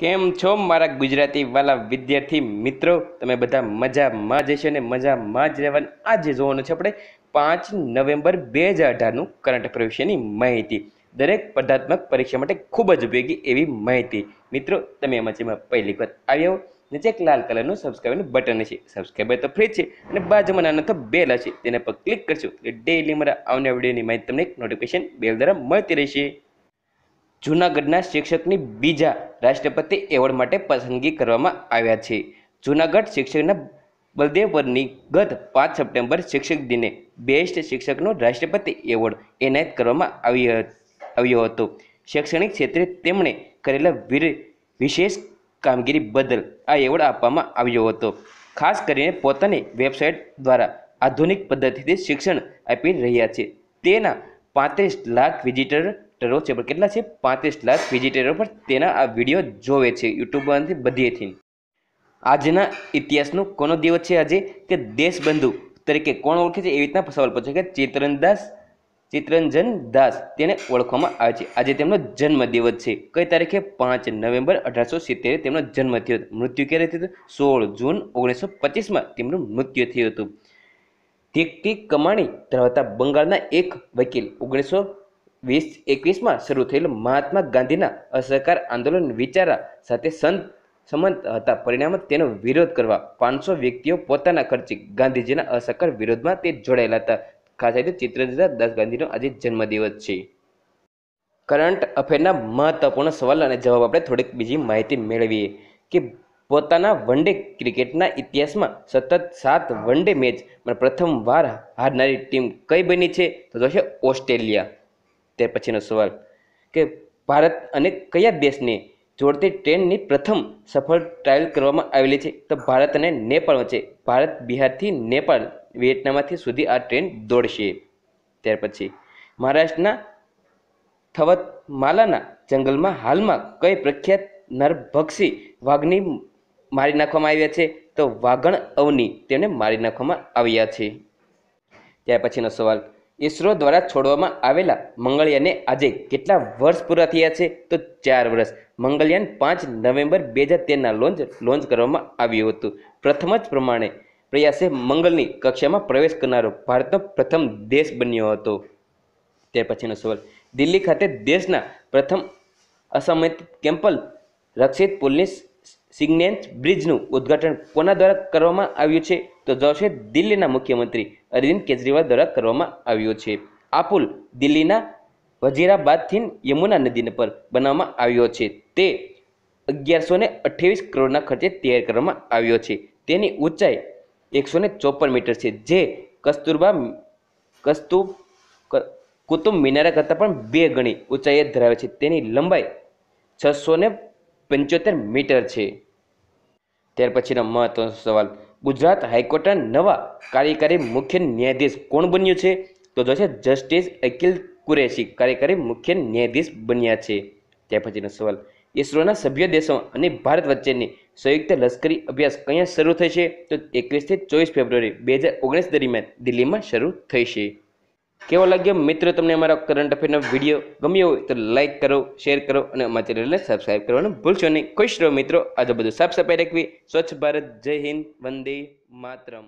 કેમ છો મારા ગુજરાતી વાલા વિદ્યાર્થી મિત્રો તમે બધા મજામાં જ હશો ને મજામાં જ રહેવાનું આજે જોવાનું છે આપણે પાંચ નવેમ્બર બે હજાર અઢારનું કરંટ પ્રવેશની માહિતી દરેક સ્પર્ધાત્મક પરીક્ષા માટે ખૂબ જ ઉપયોગી એવી માહિતી મિત્રો તમે એમાં જેમાં પહેલી વખત આવ્યા હો નીચે એક લાલ કલરનું સબસ્ક્રાઈબનું બટન છે સબસ્ક્રાઈબર તો ફ્રી છે અને બાજુમાં નાનો તો બેલ હશે તેના પર ક્લિક કરશો એટલે ડેઇલી મારા આવનાર વિડીયોની માહિતી તમને એક નોટિફિકેશન બેલ દ્વારા મળતી રહેશે જૂનાગઢના શિક્ષકની બીજા રાષ્ટ્રપતિ એવોર્ડ માટે પસંદગી કરવામાં આવ્યા છે જૂનાગઢ શિક્ષકના બલદેવવરની ગત પાંચ સપ્ટેમ્બર શિક્ષક દિને બેસ્ટ શિક્ષકનો રાષ્ટ્રપતિ એવોર્ડ એનાયત કરવામાં આવ્યો આવ્યો હતો શૈક્ષણિક ક્ષેત્રે તેમણે કરેલા વીર વિશેષ કામગીરી બદલ આ એવોર્ડ આપવામાં આવ્યો હતો ખાસ કરીને પોતાની વેબસાઇટ દ્વારા આધુનિક પદ્ધતિથી શિક્ષણ આપી રહ્યા છે તેના પાંત્રીસ લાખ વિઝિટર ટરો છે પણ કેટલા છે પાંત્રીસ લાખ વિઝિટરો પર તેના આ વિડીયો જોવે છે યુટ્યુબમાંથી બધીએથી આજના ઇતિહાસનો કોનો દિવસ છે આજે કે દેશબંધુ તરીકે કોણ ઓળખે છે એવી રીતના સવાલ પૂછે કે ચિત્રનદાસ ચિત્રંજન દાસ તેને ઓળખવામાં આવે છે આજે તેમનો જન્મદિવસ છે કઈ તારીખે પાંચ નવેમ્બર અઢારસો સિત્તેર તેમનો જન્મ થયો હતો મૃત્યુ ક્યારે થયું હતું સોળ જૂન ઓગણીસો પચીસમાં તેમનું મૃત્યુ થયું હતું ટીક કમાણી ધરાવતા બંગાળના એક વકીલ ઓગણીસો વીસ એકવીસમાં શરૂ થયેલું મહાત્મા ગાંધીના અસહકાર આંદોલન વિચારા સાથે સંત સંમત હતા પરિણામે તેનો વિરોધ કરવા પાંચસો વ્યક્તિઓ પોતાના ખર્ચે ગાંધીજીના અસહકાર વિરોધમાં તે જોડાયેલા હતા ખાસ કરીને ચિત્રજતા દાસ ગાંધીનો આજે જન્મદિવસ છે કરંટ અફેરના મહત્વપૂર્ણ સવાલ અને જવાબ આપણે થોડીક બીજી માહિતી મેળવીએ કે પોતાના વનડે ક્રિકેટના ઇતિહાસમાં સતત સાત વન વનડે મેચમાં પ્રથમવાર હારનારી ટીમ કઈ બની છે તો જોશે ઓસ્ટ્રેલિયા ત્યાર પછીનો સવાલ કે ભારત અને કયા દેશને જોડતી ટ્રેનની પ્રથમ સફળ ટ્રાયલ કરવામાં આવેલી છે તો ભારત અને નેપાળ વચ્ચે ભારત બિહારથી નેપાળ વિયેટનામમાંથી સુધી આ ટ્રેન દોડશે ત્યાર પછી મહારાષ્ટ્રના થવતમાલાના જંગલમાં હાલમાં કઈ પ્રખ્યાત નરભક્ષી વાઘની મારી નાખવામાં આવ્યા છે તો વાઘણ અવની તેને મારી નાખવામાં આવ્યા છે ત્યાર પછીનો સવાલ ઈસરો દ્વારા છોડવામાં આવેલા મંગળયાનને આજે કેટલા વર્ષ પૂરા થયા છે તો ચાર વર્ષ મંગળયાન પાંચ નવેમ્બર બે હજાર તેરના લોન્ચ લોન્ચ કરવામાં આવ્યું હતું પ્રથમ જ પ્રમાણે પ્રયાસે મંગળની કક્ષામાં પ્રવેશ કરનારો ભારતનો પ્રથમ દેશ બન્યો હતો તે પછીનો સવાલ દિલ્હી ખાતે દેશના પ્રથમ અસમિત કેમ્પલ રક્ષિત પુલની સિગ્નેન્સ બ્રિજનું ઉદ્ઘાટન કોના દ્વારા કરવામાં આવ્યું છે તો જવાબ દિલ્હીના મુખ્યમંત્રી અરવિંદ કેજરીવાલ દ્વારા કરવામાં આવ્યો છે આ પુલ દિલ્હીના વજીરાબાદથી યમુના નદીને પર બનાવવામાં આવ્યો છે તે અગિયારસો ને અઠ્યાવીસ કરોડના ખર્ચે તૈયાર કરવામાં આવ્યો છે તેની ઊંચાઈ એકસો ને ચોપન મીટર છે જે કસ્તુરબા કસ્તુ કુતુબ મિનારા કરતાં પણ બે ગણી ઊંચાઈએ ધરાવે છે તેની લંબાઈ છસો પંચોતેર મીટર છે ત્યાર પછીનો મહત્વનો સવાલ ગુજરાત હાઈકોર્ટના નવા કાર્યકારી મુખ્ય ન્યાયાધીશ કોણ બન્યું છે તો જો છે જસ્ટિસ અકિલ કુરેશી કાર્યકારી મુખ્ય ન્યાયાધીશ બન્યા છે ત્યાર પછીનો સવાલ ઇસરોના સભ્ય દેશો અને ભારત વચ્ચેની સંયુક્ત લશ્કરી અભ્યાસ ક્યાં શરૂ થઈ છે તો એકવીસથી ચોવીસ ફેબ્રુઆરી બે હજાર ઓગણીસ દરમિયાન દિલ્હીમાં શરૂ થઈ છે કેવો લાગ્યો મિત્રો તમને અમારા કરંટ અફેરનો વિડીયો ગમ્યો હોય તો લાઇક કરો શેર કરો અને અમારા ચેનલને સબસ્ક્રાઈબ કરવાનું ભૂલશો નહીં ખુશ રહો મિત્રો આજે બધું સાફ સફાઈ રાખવી સ્વચ્છ ભારત જય હિન્દ વંદે માતરમ